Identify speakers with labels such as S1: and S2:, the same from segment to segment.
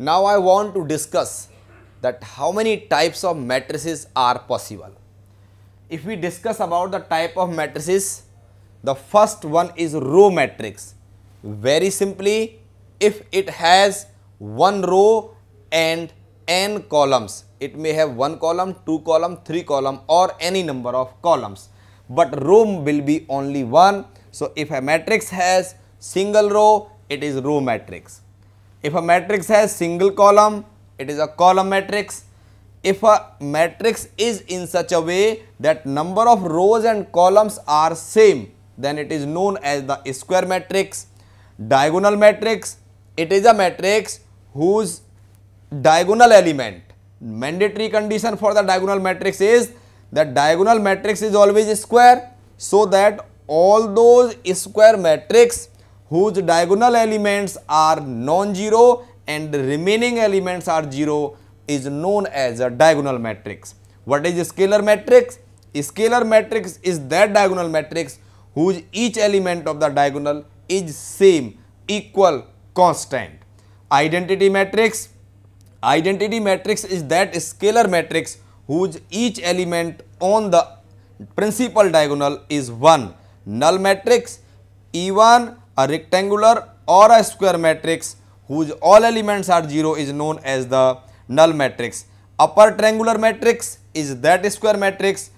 S1: Now I want to discuss that how many types of matrices are possible. If we discuss about the type of matrices, the first one is row matrix. Very simply, if it has one row and n columns, it may have one column, two column, three column or any number of columns. But row will be only one. So, if a matrix has single row, it is row matrix. If a matrix has single column, it is a column matrix. If a matrix is in such a way that number of rows and columns are same, then it is known as the square matrix. Diagonal matrix, it is a matrix whose diagonal element, mandatory condition for the diagonal matrix is that diagonal matrix is always square so that all those square matrix whose diagonal elements are non-zero and the remaining elements are zero is known as a diagonal matrix. What is scalar matrix? A scalar matrix is that diagonal matrix whose each element of the diagonal is same, equal, constant. Identity matrix. Identity matrix is that scalar matrix whose each element on the principal diagonal is 1. Null matrix E1 a rectangular or a square matrix whose all elements are 0 is known as the null matrix. Upper triangular matrix is that square matrix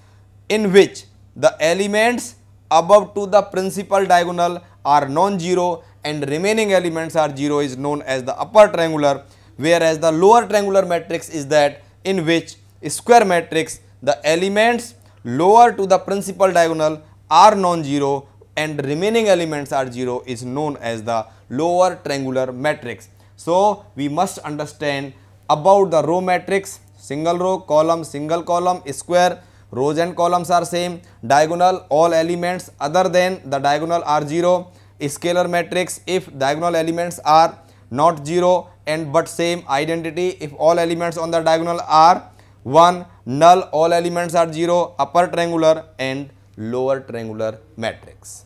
S1: in which the elements above to the principal diagonal are non-zero and remaining elements are 0 is known as the upper triangular whereas the lower triangular matrix is that in which square matrix the elements lower to the principal diagonal are non-zero and remaining elements are 0 is known as the lower triangular matrix. So, we must understand about the row matrix, single row, column, single column, square, rows and columns are same, diagonal, all elements other than the diagonal are 0, scalar matrix if diagonal elements are not 0 and but same identity if all elements on the diagonal are 1, null, all elements are 0, upper triangular and lower triangular matrix.